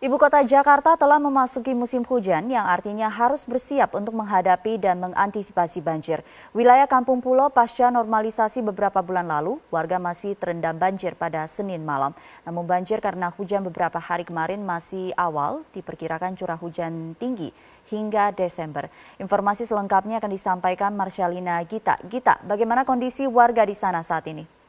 Ibu kota Jakarta telah memasuki musim hujan yang artinya harus bersiap untuk menghadapi dan mengantisipasi banjir. Wilayah Kampung Pulau pasca normalisasi beberapa bulan lalu, warga masih terendam banjir pada Senin malam. Namun banjir karena hujan beberapa hari kemarin masih awal, diperkirakan curah hujan tinggi hingga Desember. Informasi selengkapnya akan disampaikan Marsyalina Gita. Gita, bagaimana kondisi warga di sana saat ini?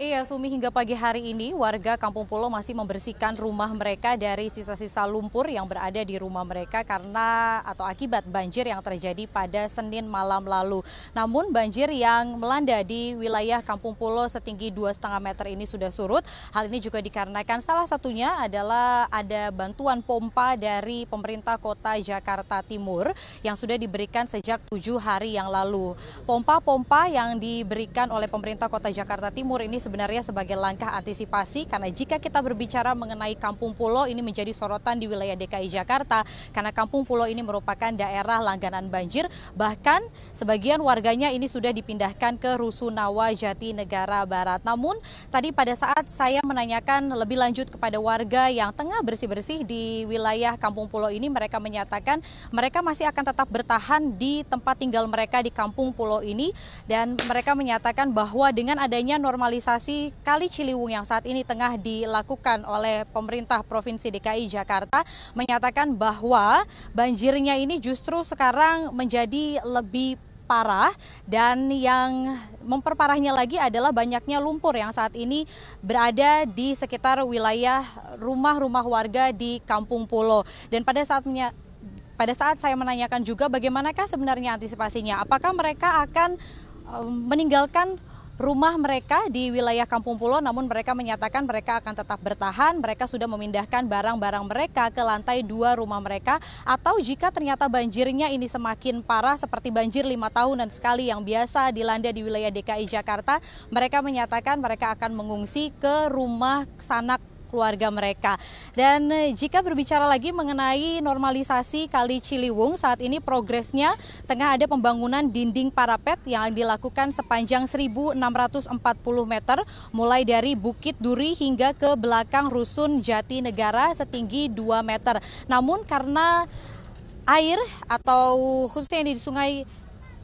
Iya, Sumi hingga pagi hari ini warga Kampung Pulau masih membersihkan rumah mereka dari sisa-sisa lumpur yang berada di rumah mereka karena atau akibat banjir yang terjadi pada Senin malam lalu. Namun banjir yang melanda di wilayah Kampung Pulau setinggi 2,5 meter ini sudah surut. Hal ini juga dikarenakan salah satunya adalah ada bantuan pompa dari pemerintah kota Jakarta Timur yang sudah diberikan sejak tujuh hari yang lalu. Pompa-pompa yang diberikan oleh pemerintah kota Jakarta Timur ini sebenarnya sebagai langkah antisipasi karena jika kita berbicara mengenai Kampung Pulau ini menjadi sorotan di wilayah DKI Jakarta karena Kampung Pulau ini merupakan daerah langganan banjir bahkan sebagian warganya ini sudah dipindahkan ke Rusunawa Jati Negara Barat. Namun tadi pada saat saya menanyakan lebih lanjut kepada warga yang tengah bersih-bersih di wilayah Kampung Pulau ini mereka menyatakan mereka masih akan tetap bertahan di tempat tinggal mereka di Kampung Pulau ini dan mereka menyatakan bahwa dengan adanya normalisasi revitalisasi Kali Ciliwung yang saat ini tengah dilakukan oleh pemerintah Provinsi DKI Jakarta menyatakan bahwa banjirnya ini justru sekarang menjadi lebih parah dan yang memperparahnya lagi adalah banyaknya lumpur yang saat ini berada di sekitar wilayah rumah-rumah warga di Kampung Pulo. Dan pada saat pada saat saya menanyakan juga bagaimanakah sebenarnya antisipasinya? Apakah mereka akan eh, meninggalkan rumah mereka di wilayah Kampung Pulau, namun mereka menyatakan mereka akan tetap bertahan. Mereka sudah memindahkan barang-barang mereka ke lantai dua rumah mereka atau jika ternyata banjirnya ini semakin parah seperti banjir lima tahunan sekali yang biasa dilanda di wilayah DKI Jakarta, mereka menyatakan mereka akan mengungsi ke rumah sanak keluarga mereka. Dan eh, jika berbicara lagi mengenai normalisasi Kali Ciliwung, saat ini progresnya tengah ada pembangunan dinding parapet yang dilakukan sepanjang 1.640 meter, mulai dari Bukit Duri hingga ke belakang Rusun Jati Negara setinggi 2 meter. Namun karena air atau khususnya di Sungai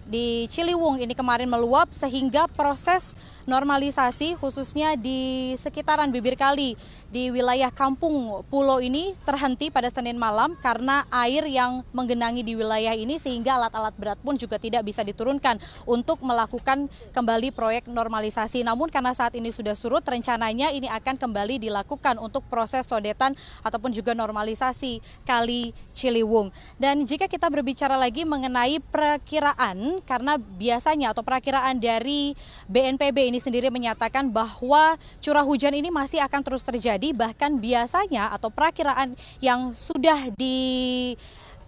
di Ciliwung ini kemarin meluap sehingga proses normalisasi khususnya di sekitaran bibir kali di wilayah Kampung Pulau ini terhenti pada Senin malam karena air yang menggenangi di wilayah ini sehingga alat-alat berat pun juga tidak bisa diturunkan untuk melakukan kembali proyek normalisasi. Namun karena saat ini sudah surut rencananya ini akan kembali dilakukan untuk proses sodetan ataupun juga normalisasi kali Ciliwung. Dan jika kita berbicara lagi mengenai perkiraan karena biasanya atau perakiraan dari BNPB ini sendiri menyatakan bahwa curah hujan ini masih akan terus terjadi bahkan biasanya atau perakiraan yang sudah di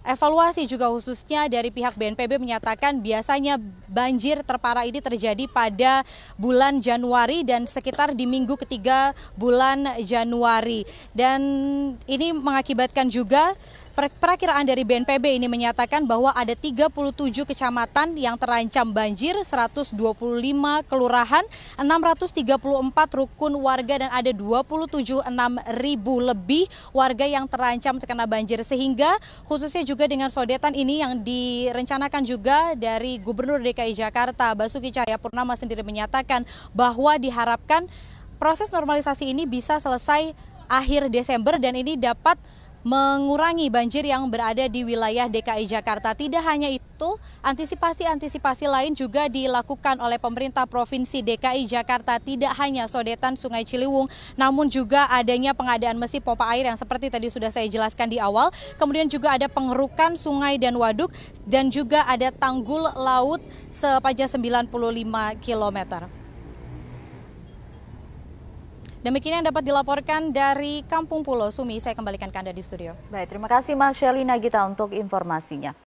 evaluasi juga khususnya dari pihak BNPB menyatakan biasanya banjir terparah ini terjadi pada bulan Januari dan sekitar di minggu ketiga bulan Januari. Dan ini mengakibatkan juga Perakiraan dari BNPB ini menyatakan bahwa ada 37 kecamatan yang terancam banjir, 125 kelurahan, 634 rukun warga dan ada 27 ribu lebih warga yang terancam terkena banjir sehingga khususnya juga dengan sodetan ini yang direncanakan juga dari Gubernur DKI Jakarta Basuki Cahayapurnama sendiri menyatakan bahwa diharapkan proses normalisasi ini bisa selesai akhir Desember dan ini dapat mengurangi banjir yang berada di wilayah DKI Jakarta. Tidak hanya itu, antisipasi-antisipasi lain juga dilakukan oleh pemerintah Provinsi DKI Jakarta. Tidak hanya sodetan Sungai Ciliwung, namun juga adanya pengadaan mesin pompa air yang seperti tadi sudah saya jelaskan di awal. Kemudian juga ada pengerukan sungai dan waduk dan juga ada tanggul laut sepanjang 95 kilometer. Demikian yang dapat dilaporkan dari Kampung Pulau Sumi. Saya kembalikan ke Anda di studio. Baik, terima kasih Mas Shelly Nagita untuk informasinya.